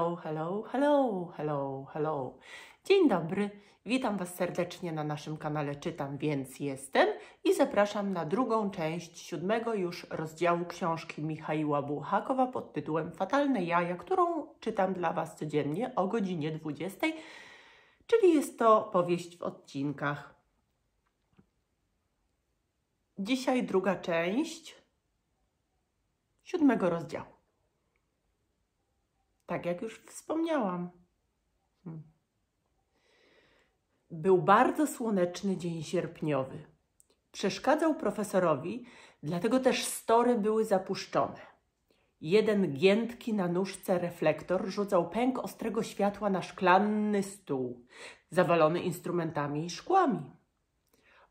Hello, hello, hello, hello, hello. Dzień dobry, witam Was serdecznie na naszym kanale Czytam, więc jestem i zapraszam na drugą część siódmego już rozdziału książki Michaiła Buchakowa pod tytułem Fatalne jaja, którą czytam dla Was codziennie o godzinie 20, czyli jest to powieść w odcinkach. Dzisiaj druga część siódmego rozdziału tak jak już wspomniałam. Był bardzo słoneczny dzień sierpniowy. Przeszkadzał profesorowi, dlatego też story były zapuszczone. Jeden giętki na nóżce reflektor rzucał pęk ostrego światła na szklanny stół, zawalony instrumentami i szkłami.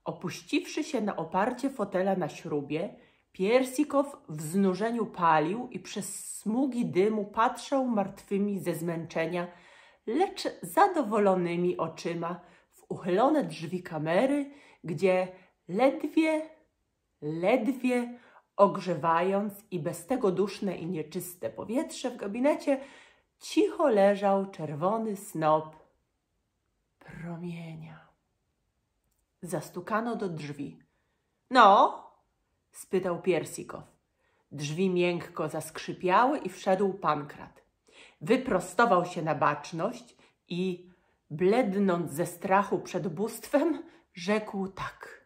Opuściwszy się na oparcie fotela na śrubie, Piersikow w znużeniu palił i przez smugi dymu patrzył martwymi ze zmęczenia, lecz zadowolonymi oczyma w uchylone drzwi kamery, gdzie ledwie, ledwie ogrzewając i bez tego duszne i nieczyste powietrze w gabinecie, cicho leżał czerwony snop promienia. Zastukano do drzwi. No, spytał Piersikow. Drzwi miękko zaskrzypiały i wszedł Pankrat. Wyprostował się na baczność i, blednąc ze strachu przed bóstwem, rzekł tak.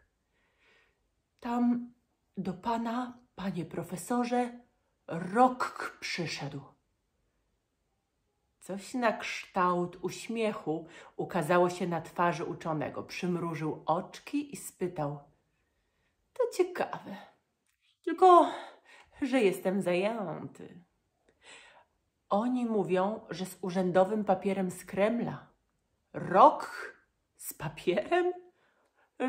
Tam do pana, panie profesorze, rok przyszedł. Coś na kształt uśmiechu ukazało się na twarzy uczonego. Przymrużył oczki i spytał – to ciekawe. Tylko, że jestem zajęty. Oni mówią, że z urzędowym papierem z Kremla. Rok z papierem?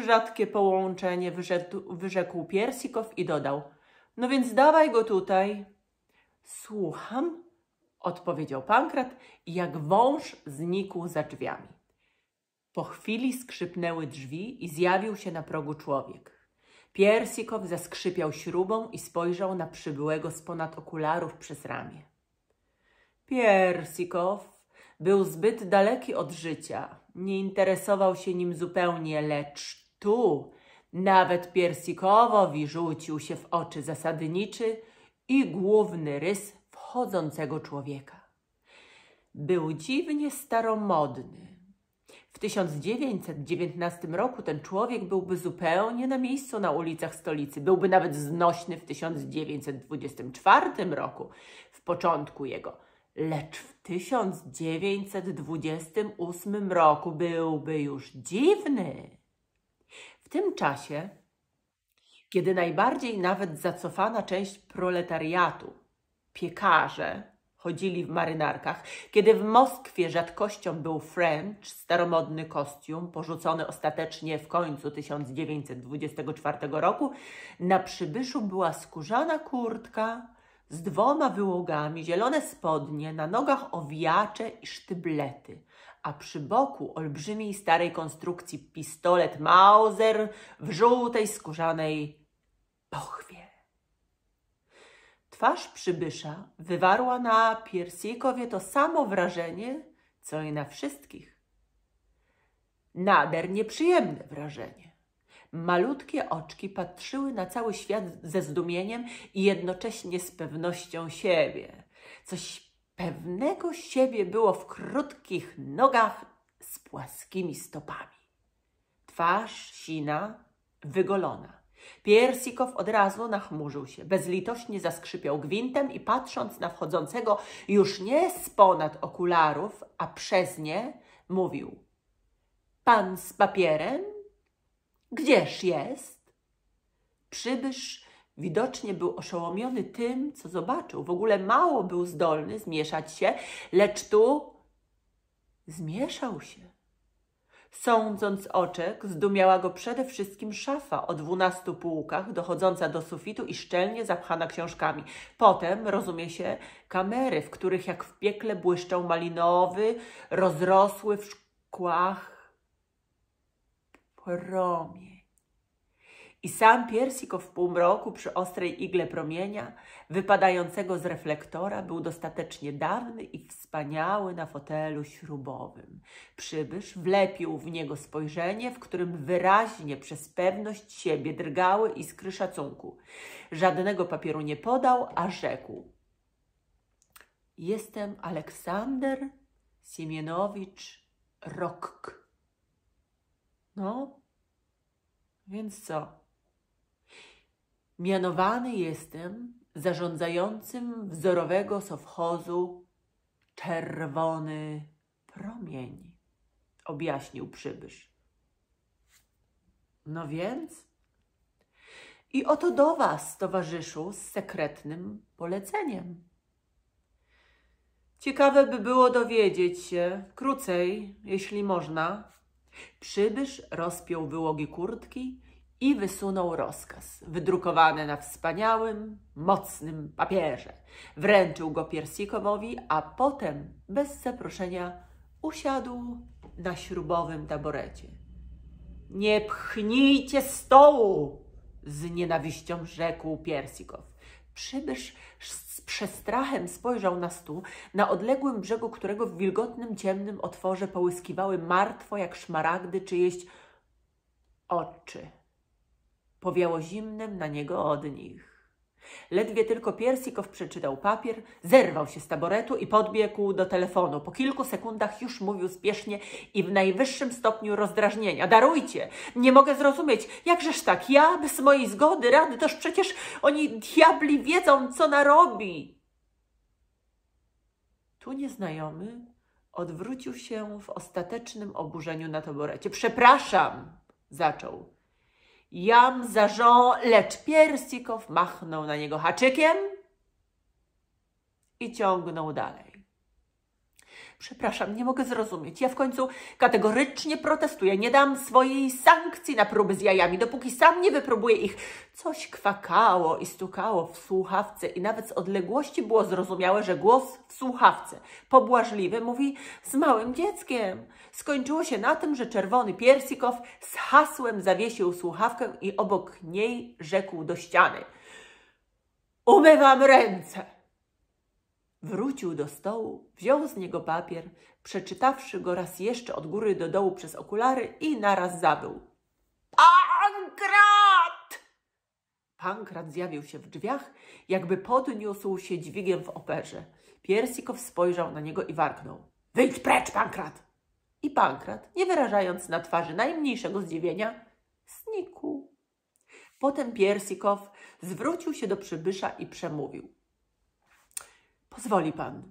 Rzadkie połączenie wyrzekł, wyrzekł Piersikow i dodał. No więc dawaj go tutaj. Słucham, odpowiedział Pankrat i jak wąż znikł za drzwiami. Po chwili skrzypnęły drzwi i zjawił się na progu człowiek. Piersikow zaskrzypiał śrubą i spojrzał na przybyłego z ponad okularów przez ramię. Piersikow był zbyt daleki od życia, nie interesował się nim zupełnie, lecz tu nawet Piersikowowi rzucił się w oczy zasadniczy i główny rys wchodzącego człowieka. Był dziwnie staromodny, w 1919 roku ten człowiek byłby zupełnie na miejscu na ulicach stolicy, byłby nawet znośny w 1924 roku, w początku jego. Lecz w 1928 roku byłby już dziwny. W tym czasie, kiedy najbardziej nawet zacofana część proletariatu, piekarze, chodzili w marynarkach, kiedy w Moskwie rzadkością był French, staromodny kostium, porzucony ostatecznie w końcu 1924 roku, na przybyszu była skórzana kurtka z dwoma wyłogami, zielone spodnie, na nogach owiacze i sztyblety, a przy boku olbrzymiej starej konstrukcji pistolet Mauser w żółtej skórzanej pochwie. Twarz przybysza wywarła na Piersikowie to samo wrażenie, co i na wszystkich. Nader nieprzyjemne wrażenie. Malutkie oczki patrzyły na cały świat ze zdumieniem i jednocześnie z pewnością siebie. Coś pewnego siebie było w krótkich nogach z płaskimi stopami. Twarz sina, wygolona Piersikow od razu nachmurzył się, bezlitośnie zaskrzypiał gwintem i patrząc na wchodzącego już nie z ponad okularów, a przez nie, mówił. Pan z papierem? Gdzież jest? Przybysz widocznie był oszołomiony tym, co zobaczył. W ogóle mało był zdolny zmieszać się, lecz tu zmieszał się. Sądząc oczek, zdumiała go przede wszystkim szafa o dwunastu półkach, dochodząca do sufitu i szczelnie zapchana książkami. Potem, rozumie się, kamery, w których jak w piekle błyszczał malinowy, rozrosły w szkłach promień i sam piersiko w półmroku przy ostrej igle promienia wypadającego z reflektora był dostatecznie dawny i wspaniały na fotelu śrubowym. Przybysz wlepił w niego spojrzenie, w którym wyraźnie przez pewność siebie drgały iskry szacunku. Żadnego papieru nie podał, a rzekł. Jestem Aleksander Siemienowicz Rokk. No, więc co? Mianowany jestem zarządzającym wzorowego sowchozu czerwony promień, objaśnił przybysz. No więc? I oto do was, towarzyszu, z sekretnym poleceniem. Ciekawe by było dowiedzieć się, krócej, jeśli można. Przybysz rozpiął wyłogi kurtki i wysunął rozkaz, wydrukowany na wspaniałym, mocnym papierze. Wręczył go Piersikowowi, a potem, bez zaproszenia, usiadł na śrubowym taborecie. Nie pchnijcie stołu! z nienawiścią rzekł Piersikow. Przybysz z przestrachem spojrzał na stół, na odległym brzegu którego w wilgotnym, ciemnym otworze połyskiwały martwo jak szmaragdy czyjeś oczy. Powiało zimnem na niego od nich. Ledwie tylko Piersikow przeczytał papier, zerwał się z taboretu i podbiegł do telefonu. Po kilku sekundach już mówił spiesznie i w najwyższym stopniu rozdrażnienia. Darujcie! Nie mogę zrozumieć, jakżeż tak? Ja bez mojej zgody, rady, toż przecież oni diabli wiedzą, co narobi. Tu nieznajomy odwrócił się w ostatecznym oburzeniu na taborecie. Przepraszam, zaczął. Jam za Jean, lecz Piersikow machnął na niego haczykiem i ciągnął dalej. Przepraszam, nie mogę zrozumieć. Ja w końcu kategorycznie protestuję. Nie dam swojej sankcji na próby z jajami, dopóki sam nie wypróbuję ich. Coś kwakało i stukało w słuchawce i nawet z odległości było zrozumiałe, że głos w słuchawce, pobłażliwy, mówi z małym dzieckiem. Skończyło się na tym, że czerwony Piersikow z hasłem zawiesił słuchawkę i obok niej rzekł do ściany. Umywam ręce. Wrócił do stołu, wziął z niego papier, przeczytawszy go raz jeszcze od góry do dołu przez okulary i naraz zabył. Pankrat! Pankrat zjawił się w drzwiach, jakby podniósł się dźwigiem w operze. Piersikow spojrzał na niego i warknął. Wyjdź precz, Pankrat! I Pankrat, nie wyrażając na twarzy najmniejszego zdziwienia, znikł. Potem Piersikow zwrócił się do przybysza i przemówił. Pozwoli pan.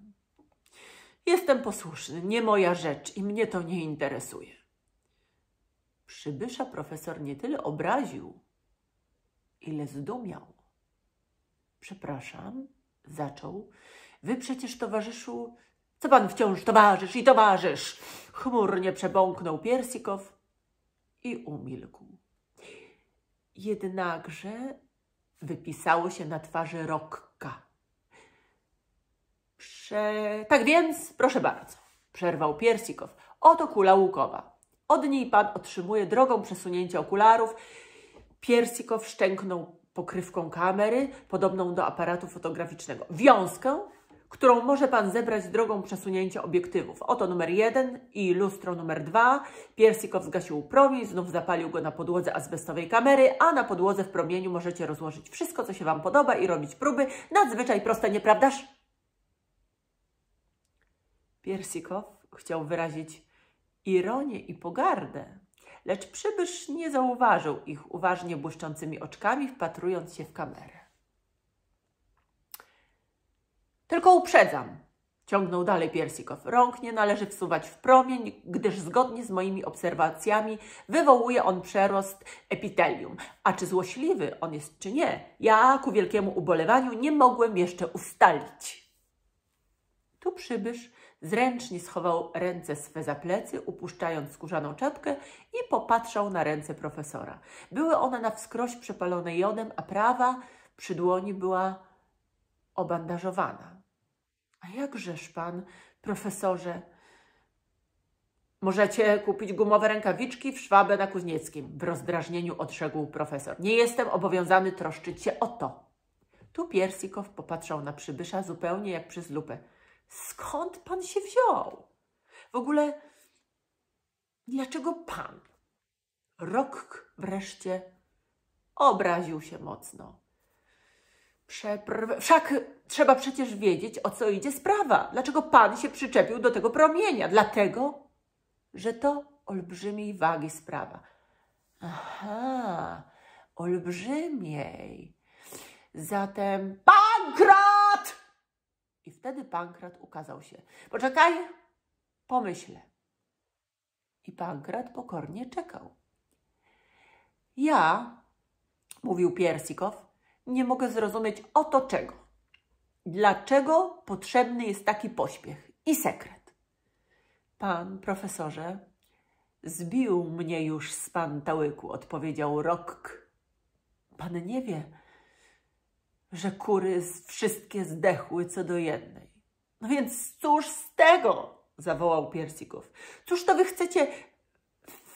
Jestem posłuszny, nie moja rzecz i mnie to nie interesuje. Przybysza profesor nie tyle obraził, ile zdumiał. Przepraszam, zaczął. Wy przecież, towarzyszu, co pan wciąż towarzysz i towarzysz? Chmurnie przebąknął Piersikow i umilkł. Jednakże wypisało się na twarzy rok Prze... Tak więc, proszę bardzo, przerwał Piersikow. Oto kula łukowa. Od niej pan otrzymuje drogą przesunięcia okularów. Piersikow szczęknął pokrywką kamery, podobną do aparatu fotograficznego. Wiązkę, którą może Pan zebrać drogą przesunięcia obiektywów. Oto numer jeden i lustro numer dwa. Piersikow zgasił promień, znów zapalił go na podłodze azbestowej kamery, a na podłodze w promieniu możecie rozłożyć wszystko, co się Wam podoba i robić próby. Nadzwyczaj proste, nieprawdaż? Piersikow chciał wyrazić ironię i pogardę, lecz przybysz nie zauważył ich uważnie błyszczącymi oczkami, wpatrując się w kamerę. Tylko uprzedzam, ciągnął dalej Piersikow. Rąk nie należy wsuwać w promień, gdyż zgodnie z moimi obserwacjami wywołuje on przerost epitelium. A czy złośliwy on jest, czy nie, ja ku wielkiemu ubolewaniu nie mogłem jeszcze ustalić przybysz zręcznie schował ręce swe za plecy, upuszczając skórzaną czapkę i popatrzał na ręce profesora. Były one na wskroś przepalone jodem, a prawa przy dłoni była obandażowana. A jakżeż pan, profesorze? Możecie kupić gumowe rękawiczki w szwabę na Kuźnieckim. W rozdrażnieniu odrzekł profesor. Nie jestem obowiązany troszczyć się o to. Tu Piersikow popatrzał na przybysza zupełnie jak przez lupę. Skąd pan się wziął? W ogóle, dlaczego pan? Rok wreszcie obraził się mocno. Przeprw... Wszak trzeba przecież wiedzieć, o co idzie sprawa. Dlaczego pan się przyczepił do tego promienia? Dlatego, że to olbrzymiej wagi sprawa. Aha, olbrzymiej. Zatem bankrot! I wtedy Pankrat ukazał się. Poczekaj, pomyślę. I Pankrat pokornie czekał. Ja, mówił Piersikow, nie mogę zrozumieć oto czego. Dlaczego potrzebny jest taki pośpiech i sekret? Pan profesorze, zbił mnie już z pan tałyku, odpowiedział Rokk. Pan nie wie, że kury wszystkie zdechły co do jednej. No więc cóż z tego? zawołał Piersików. Cóż to wy chcecie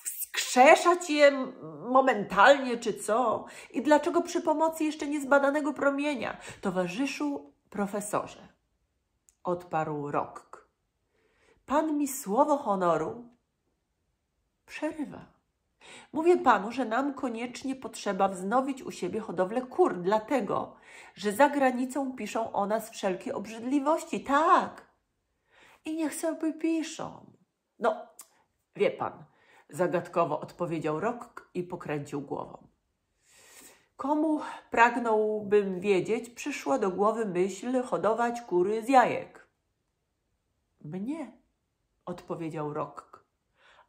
wskrzeszać je momentalnie czy co? I dlaczego przy pomocy jeszcze niezbadanego promienia? Towarzyszu profesorze, odparł Rock. Pan mi słowo honoru przerywa. Mówię panu, że nam koniecznie potrzeba wznowić u siebie hodowlę kur, dlatego, że za granicą piszą o nas wszelkie obrzydliwości. Tak. I niech sobie piszą. No, wie pan, zagadkowo odpowiedział Rok i pokręcił głową. Komu pragnąłbym wiedzieć, przyszła do głowy myśl hodować kury z jajek. Mnie, odpowiedział Rok.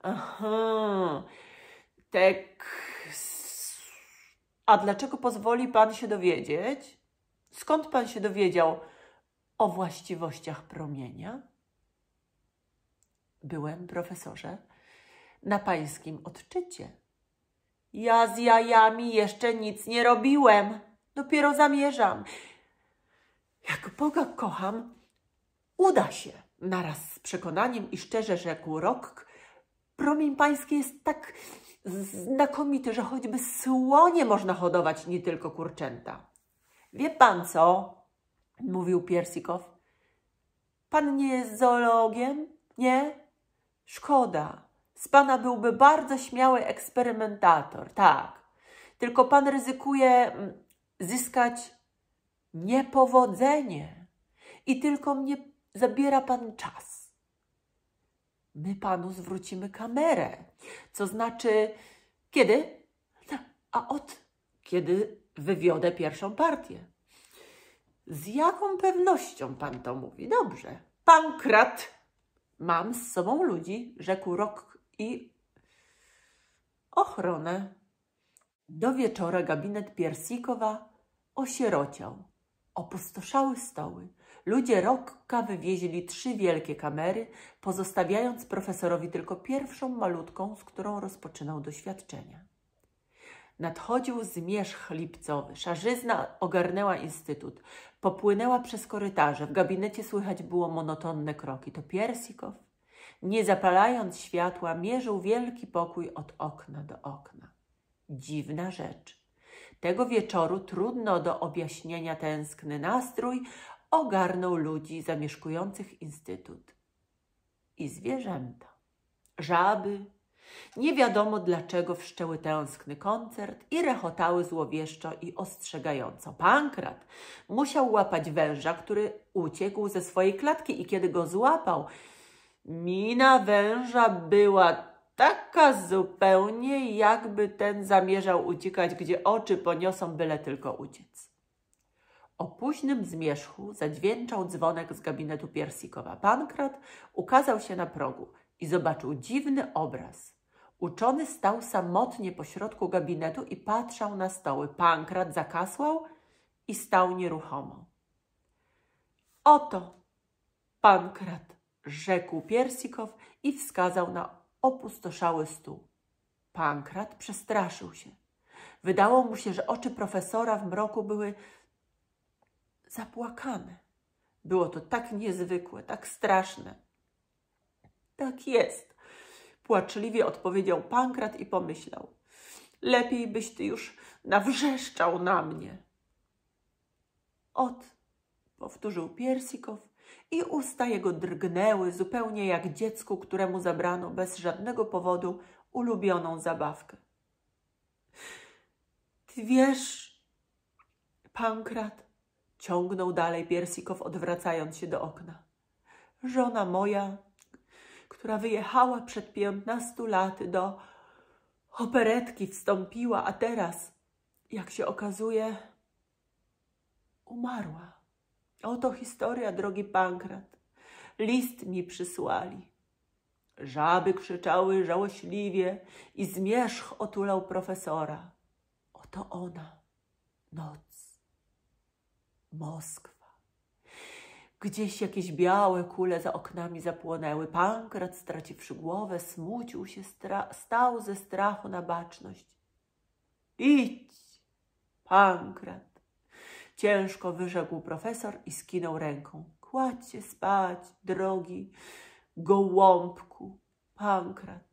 Aha, tak. A dlaczego pozwoli Pan się dowiedzieć? Skąd Pan się dowiedział o właściwościach promienia? Byłem, profesorze, na Pańskim odczycie. Ja z jajami jeszcze nic nie robiłem. Dopiero zamierzam. Jak Boga kocham, uda się. Naraz z przekonaniem i szczerze rzekł Rok, promień pański jest tak znakomity, że choćby słonie można hodować, nie tylko kurczęta. Wie pan co? Mówił Piersikow. Pan nie jest zoologiem? Nie? Szkoda. Z pana byłby bardzo śmiały eksperymentator, tak. Tylko pan ryzykuje mm, zyskać niepowodzenie i tylko mnie zabiera pan czas my Panu zwrócimy kamerę. Co znaczy, kiedy? A od kiedy wywiodę pierwszą partię. Z jaką pewnością Pan to mówi? Dobrze. Pan Mam z sobą ludzi, rzekł Rok i ochronę. Do wieczora gabinet Piersikowa osierociał. Opustoszały stoły. Ludzie Rokka wywieźli trzy wielkie kamery, pozostawiając profesorowi tylko pierwszą malutką, z którą rozpoczynał doświadczenia. Nadchodził zmierzch lipcowy. Szarzyzna ogarnęła instytut. Popłynęła przez korytarze. W gabinecie słychać było monotonne kroki. To Piersikow, nie zapalając światła, mierzył wielki pokój od okna do okna. Dziwna rzecz. Tego wieczoru trudno do objaśnienia tęskny nastrój ogarnął ludzi zamieszkujących instytut i zwierzęta, żaby. Nie wiadomo dlaczego wszczęły tęskny koncert i rechotały złowieszczo i ostrzegająco. Pankrat musiał łapać węża, który uciekł ze swojej klatki i kiedy go złapał, mina węża była taka zupełnie, jakby ten zamierzał uciekać, gdzie oczy poniosą, byle tylko uciec. O późnym zmierzchu zadźwięczał dzwonek z gabinetu Piersikowa. Pankrat ukazał się na progu i zobaczył dziwny obraz. Uczony stał samotnie pośrodku gabinetu i patrzał na stoły. Pankrat zakasłał i stał nieruchomo. Oto Pankrat, rzekł Piersikow i wskazał na opustoszały stół. Pankrat przestraszył się. Wydało mu się, że oczy profesora w mroku były zapłakane. Było to tak niezwykłe, tak straszne. Tak jest, płaczliwie odpowiedział Pankrat i pomyślał. Lepiej byś ty już nawrzeszczał na mnie. Ot, powtórzył Piersikow i usta jego drgnęły zupełnie jak dziecku, któremu zabrano bez żadnego powodu ulubioną zabawkę. Ty wiesz, Pankrat, Ciągnął dalej Piersikow, odwracając się do okna. Żona moja, która wyjechała przed piętnastu laty do operetki, wstąpiła, a teraz, jak się okazuje, umarła. Oto historia, drogi Pankrat. List mi przysłali. Żaby krzyczały żałośliwie i zmierzch otulał profesora. Oto ona. Noc. Moskwa. Gdzieś jakieś białe kule za oknami zapłonęły. Pankrat, straciwszy głowę, smucił się, stał ze strachu na baczność. Idź, Pankrat! Ciężko wyrzekł profesor i skinął ręką. Kładź się spać, drogi gołąbku, Pankrat.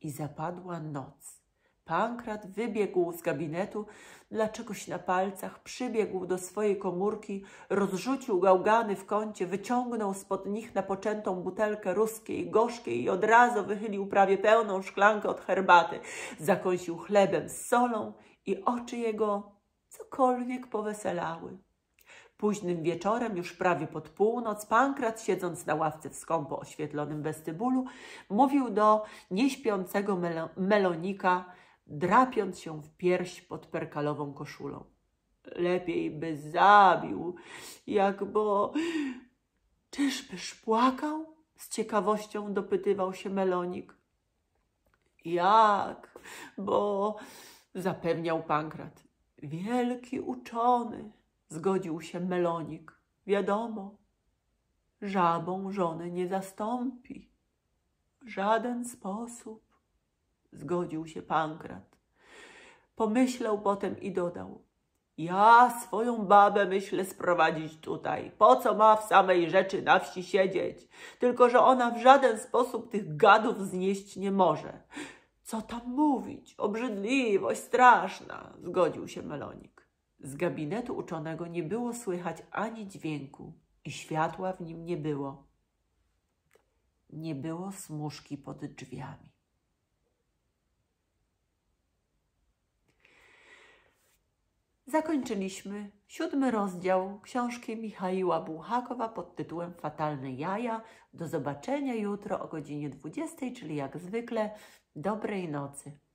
I zapadła noc. Pankrat wybiegł z gabinetu dla czegoś na palcach, przybiegł do swojej komórki, rozrzucił gałgany w kącie, wyciągnął spod nich napoczętą butelkę ruskiej, gorzkiej i od razu wychylił prawie pełną szklankę od herbaty. Zakąsił chlebem z solą i oczy jego cokolwiek poweselały. Późnym wieczorem, już prawie pod północ, Pankrat, siedząc na ławce w skąpo oświetlonym westybulu, mówił do nieśpiącego mel melonika – drapiąc się w pierś pod perkalową koszulą. Lepiej by zabił, jakbo... Czyżbyż płakał? Z ciekawością dopytywał się Melonik. Jak? Bo... Zapewniał Pankrat. Wielki uczony, zgodził się Melonik. Wiadomo, żabą żony nie zastąpi. W żaden sposób. Zgodził się Pankrat. Pomyślał potem i dodał. Ja swoją babę myślę sprowadzić tutaj. Po co ma w samej rzeczy na wsi siedzieć? Tylko, że ona w żaden sposób tych gadów znieść nie może. Co tam mówić? Obrzydliwość straszna, zgodził się Melonik. Z gabinetu uczonego nie było słychać ani dźwięku i światła w nim nie było. Nie było smuszki pod drzwiami. Zakończyliśmy siódmy rozdział książki Michaiła Bułhakowa pod tytułem Fatalne jaja. Do zobaczenia jutro o godzinie 20, czyli jak zwykle dobrej nocy.